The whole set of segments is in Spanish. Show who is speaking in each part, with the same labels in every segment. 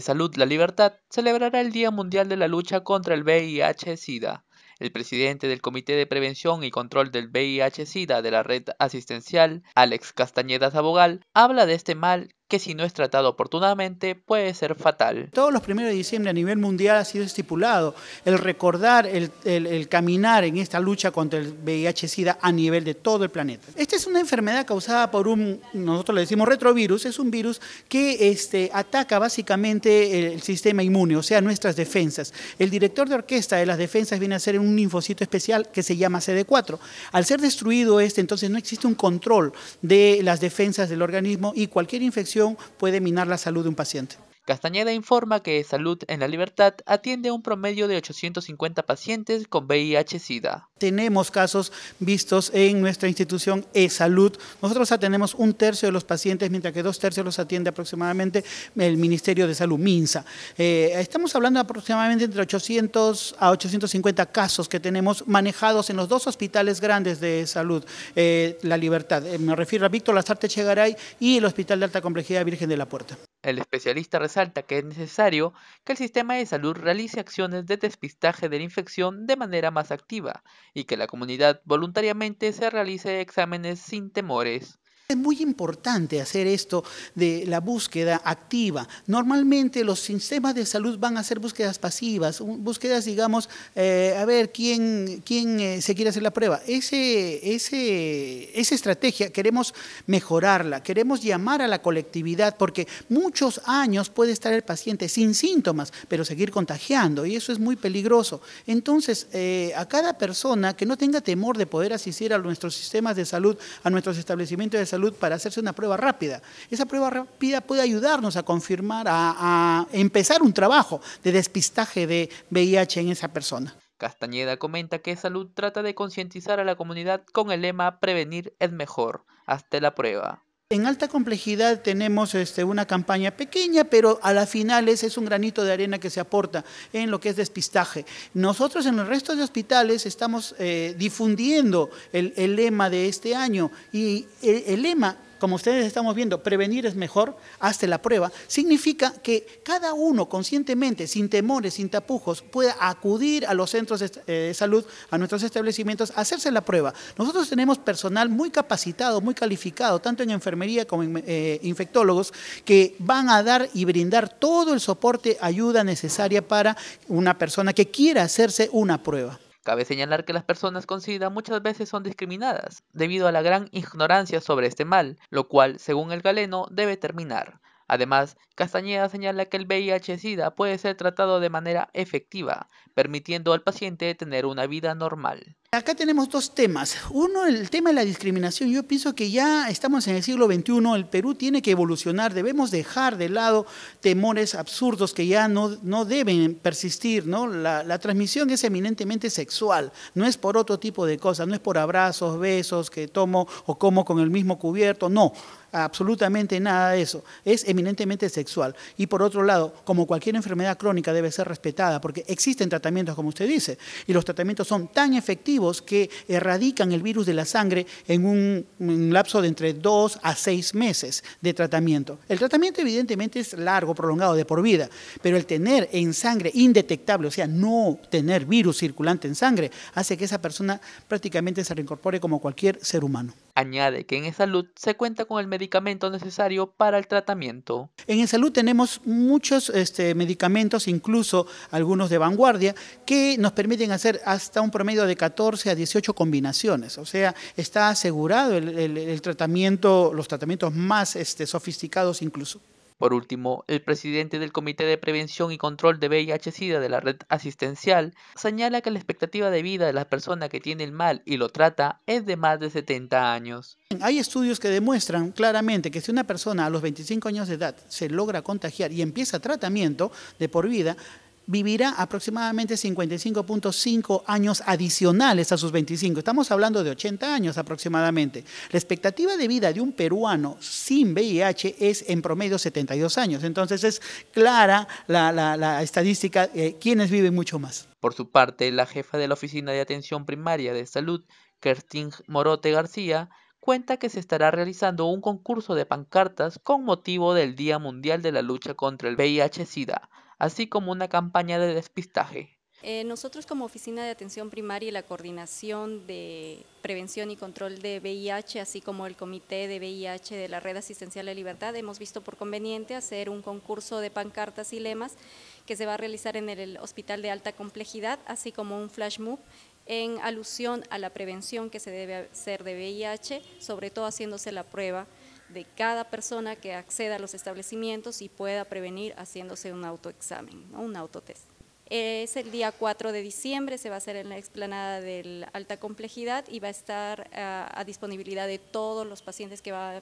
Speaker 1: Salud la Libertad celebrará el Día Mundial de la Lucha contra el VIH-Sida. El presidente del Comité de Prevención y Control del VIH-Sida de la Red Asistencial, Alex Castañeda Zabogal, habla de este mal que si no es tratado oportunamente puede ser fatal.
Speaker 2: Todos los primeros de diciembre a nivel mundial ha sido estipulado el recordar, el, el, caminar en esta lucha contra el VIH-Sida a nivel de todo el planeta. Esta es una enfermedad causada por un, nosotros le decimos retrovirus, es un virus que este, ataca básicamente el, sistema inmune, o sea, nuestras defensas. El director de orquesta de las defensas viene a ser un linfocito especial que se llama CD4. Al ser destruido este, entonces no existe un control de las defensas del organismo y cualquier infección puede minar la salud de un paciente. Castañeda
Speaker 1: informa que Salud en la Libertad atiende un promedio de 850 pacientes con
Speaker 2: VIH-Sida. Tenemos casos vistos en nuestra institución E-Salud. Nosotros atendemos un tercio de los pacientes, mientras que dos tercios los atiende aproximadamente el Ministerio de Salud, MINSA. Eh, estamos hablando aproximadamente entre 800 a 850 casos que tenemos manejados en los dos hospitales grandes de salud, eh, La Libertad. Eh, me refiero a Víctor Lazarte Chegaray y el Hospital de Alta Complejidad Virgen de la Puerta.
Speaker 1: El especialista resalta que es necesario que el sistema de salud realice acciones de despistaje de la infección de manera más activa y que la comunidad voluntariamente se realice exámenes sin temores.
Speaker 2: Es muy importante hacer esto de la búsqueda activa. Normalmente los sistemas de salud van a hacer búsquedas pasivas, búsquedas, digamos, eh, a ver quién, quién eh, se quiere hacer la prueba. Ese, ese, esa estrategia queremos mejorarla, queremos llamar a la colectividad, porque muchos años puede estar el paciente sin síntomas, pero seguir contagiando, y eso es muy peligroso. Entonces, eh, a cada persona que no tenga temor de poder asistir a nuestros sistemas de salud, a nuestros establecimientos de salud, salud para hacerse una prueba rápida. Esa prueba rápida puede ayudarnos a confirmar, a, empezar un trabajo de despistaje de VIH en esa persona.
Speaker 1: Castañeda comenta que Salud trata de concientizar a la comunidad con el lema Prevenir es mejor. Hasta la prueba.
Speaker 2: En alta complejidad tenemos este, una campaña pequeña, pero a las final es un granito de arena que se aporta en lo que es despistaje. Nosotros en los restos de hospitales estamos eh, difundiendo el, lema de este año y el lema como ustedes estamos viendo, prevenir es mejor, hazte la prueba, significa que cada uno conscientemente, sin temores, sin tapujos, pueda acudir a los centros de eh, salud, a nuestros establecimientos, a hacerse la prueba. Nosotros tenemos personal muy capacitado, muy calificado, tanto en enfermería como en eh, infectólogos, que van a dar y brindar todo el soporte, ayuda necesaria para una persona que quiera hacerse una prueba.
Speaker 1: Cabe señalar que las personas con SIDA muchas veces son discriminadas, debido a la gran ignorancia sobre este mal, lo cual, según el galeno, debe terminar. Además, Castañeda señala que el VIH-Sida puede ser tratado de manera efectiva, permitiendo al paciente tener una
Speaker 2: vida normal. Acá tenemos dos temas. Uno, el tema de la discriminación. Yo pienso que ya estamos en el siglo XXI, el Perú tiene que evolucionar, debemos dejar de lado temores absurdos que ya no, no deben persistir. ¿no? La, la, transmisión es eminentemente sexual, no es por otro tipo de cosas, no es por abrazos, besos que tomo o como con el mismo cubierto, no, absolutamente nada de eso. Es eminentemente sexual. Y por otro lado, como cualquier enfermedad crónica debe ser respetada, porque existen tratamientos, como usted dice, y los tratamientos son tan efectivos que erradican el virus de la sangre en un, lapso de entre dos a seis meses de tratamiento. El tratamiento evidentemente es largo, prolongado, de por vida, pero el tener en sangre indetectable, o sea, no tener virus circulante en sangre, hace que esa persona prácticamente se reincorpore como cualquier ser humano
Speaker 1: añade que en salud se cuenta con el medicamento necesario para el tratamiento.
Speaker 2: En salud tenemos muchos este, medicamentos, incluso algunos de vanguardia, que nos permiten hacer hasta un promedio de 14 a 18 combinaciones. O sea, está asegurado el, el tratamiento, los tratamientos más este, sofisticados incluso. Por
Speaker 1: último, el presidente del Comité de Prevención y Control de VIH-Sida de la Red Asistencial señala que la expectativa de vida de la persona que tiene el mal y lo trata es de más de 70 años.
Speaker 2: Hay estudios que demuestran claramente que si una persona a los 25 años de edad se logra contagiar y empieza tratamiento de por vida, vivirá aproximadamente 55.5 años adicionales a sus 25. Estamos hablando de 80 años aproximadamente. La expectativa de vida de un peruano sin VIH es en promedio 72 años. Entonces es clara la, estadística, eh, quienes viven mucho más.
Speaker 1: Por su parte, la jefa de la Oficina de Atención Primaria de Salud, Kerstin Morote García, cuenta que se estará realizando un concurso de pancartas con motivo del Día Mundial de la Lucha contra el VIH-Sida así como una campaña de despistaje.
Speaker 3: Eh, nosotros como Oficina de Atención Primaria y la Coordinación de Prevención y Control de VIH, así como el Comité de VIH de la Red Asistencial de Libertad, hemos visto por conveniente hacer un concurso de pancartas y lemas que se va a realizar en el Hospital de Alta Complejidad, así como un flash move en alusión a la prevención que se debe hacer de VIH, sobre todo haciéndose la prueba de cada persona que acceda a los establecimientos y pueda prevenir haciéndose un autoexamen, un autotest. Es el día 4 de diciembre, se va a hacer en la explanada de alta complejidad y va a estar ah, a disponibilidad de todos los pacientes que ah,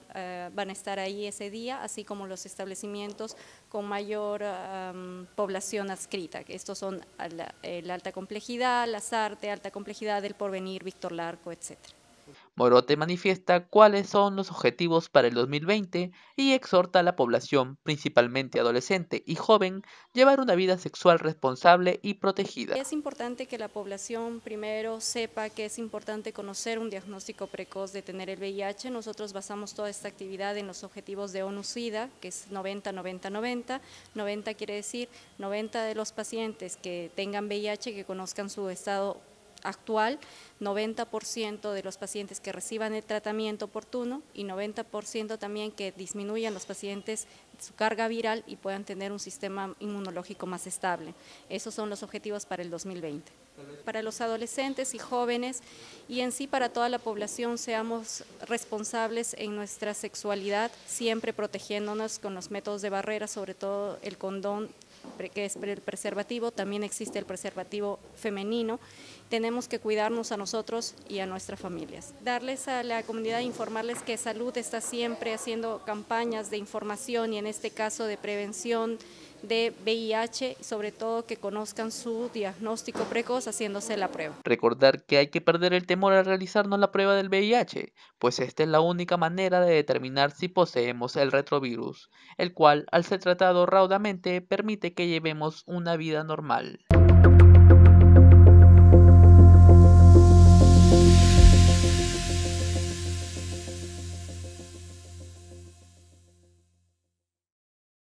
Speaker 3: van a estar ahí ese día, así como los establecimientos con mayor población adscrita, que estos son la, el eh, alta complejidad, las artes, alta complejidad, del porvenir, Víctor Larco, etcétera.
Speaker 1: Morote manifiesta cuáles son los objetivos para el 2020 y exhorta a la población, principalmente adolescente y joven, llevar una vida sexual responsable y protegida.
Speaker 3: Es importante que la población primero sepa que es importante conocer un diagnóstico precoz de tener el VIH. Nosotros basamos toda esta actividad en los objetivos de ONU-SIDA, que es 90-90-90. 90 quiere decir 90 de los pacientes que tengan VIH que conozcan su estado actual, 90% de los pacientes que reciban el tratamiento oportuno y 90% también que disminuyan los pacientes su carga viral y puedan tener un sistema inmunológico más estable. Esos son los objetivos para el 2020. Para los adolescentes y jóvenes y en sí para toda la población seamos responsables en nuestra sexualidad, siempre protegiéndonos con los métodos de barrera, sobre todo el condón que es el preservativo, también existe el preservativo femenino. Tenemos que cuidarnos a nosotros y a nuestras familias. Darles a la comunidad, informarles que Salud está siempre haciendo campañas de información y en este caso de prevención de VIH, sobre todo que conozcan su diagnóstico precoz haciéndose la prueba.
Speaker 1: Recordar que hay que perder el temor al realizarnos la prueba del VIH, pues esta es la única manera de determinar si poseemos el retrovirus, el cual, al ser tratado raudamente, permite que llevemos una vida normal.